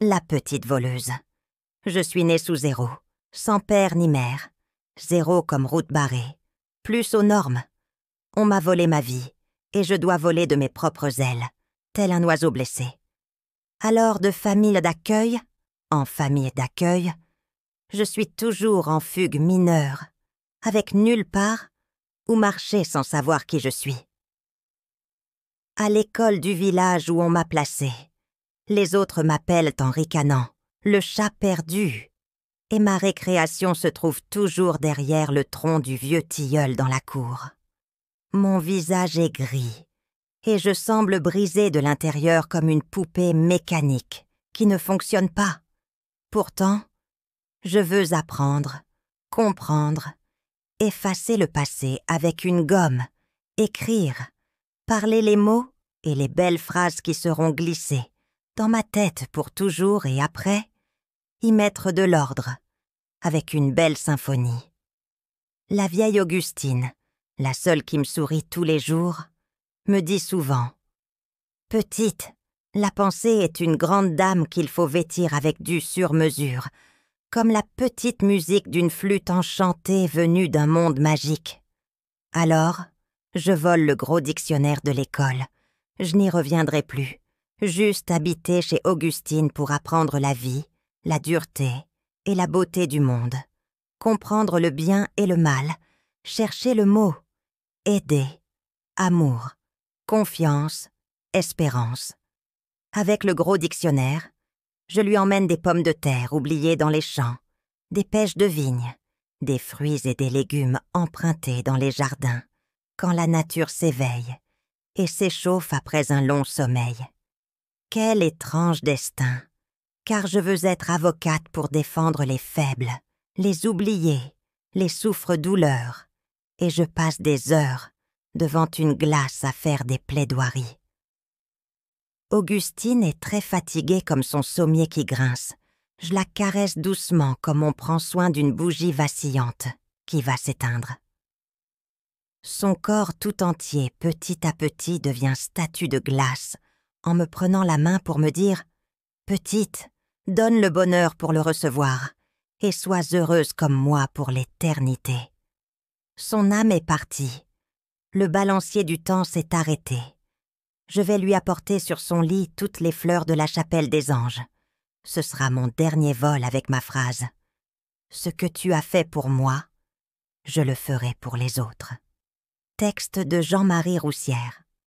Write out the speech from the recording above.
la petite voleuse. Je suis née sous zéro, sans père ni mère, zéro comme route barrée, plus aux normes. On m'a volé ma vie, et je dois voler de mes propres ailes, tel un oiseau blessé. Alors de famille d'accueil, en famille d'accueil, je suis toujours en fugue mineure, avec nulle part, ou marcher sans savoir qui je suis. À l'école du village où on m'a placée, les autres m'appellent en ricanant. Le chat perdu. Et ma récréation se trouve toujours derrière le tronc du vieux tilleul dans la cour. Mon visage est gris, et je semble brisé de l'intérieur comme une poupée mécanique qui ne fonctionne pas. Pourtant, je veux apprendre, comprendre, effacer le passé avec une gomme, écrire, parler les mots et les belles phrases qui seront glissées, dans ma tête pour toujours et après, y mettre de l'ordre, avec une belle symphonie. La vieille Augustine, la seule qui me sourit tous les jours, me dit souvent Petite, la pensée est une grande dame qu'il faut vêtir avec du sur-mesure, comme la petite musique d'une flûte enchantée venue d'un monde magique. Alors, je vole le gros dictionnaire de l'école. Je n'y reviendrai plus juste habiter chez Augustine pour apprendre la vie, la dureté et la beauté du monde, comprendre le bien et le mal, chercher le mot, aider, amour, confiance, espérance. Avec le gros dictionnaire, je lui emmène des pommes de terre oubliées dans les champs, des pêches de vigne, des fruits et des légumes empruntés dans les jardins, quand la nature s'éveille et s'échauffe après un long sommeil. Quel étrange destin. Car je veux être avocate pour défendre les faibles, les oubliés, les souffres-douleurs, et je passe des heures devant une glace à faire des plaidoiries. Augustine est très fatiguée comme son sommier qui grince. Je la caresse doucement comme on prend soin d'une bougie vacillante qui va s'éteindre. Son corps tout entier, petit à petit, devient statue de glace en me prenant la main pour me dire Petite, donne le bonheur pour le recevoir, et sois heureuse comme moi pour l'éternité. Son âme est partie. Le balancier du temps s'est arrêté. Je vais lui apporter sur son lit toutes les fleurs de la chapelle des anges. Ce sera mon dernier vol avec ma phrase. Ce que tu as fait pour moi, je le ferai pour les autres. Texte de Jean-Marie Roussière.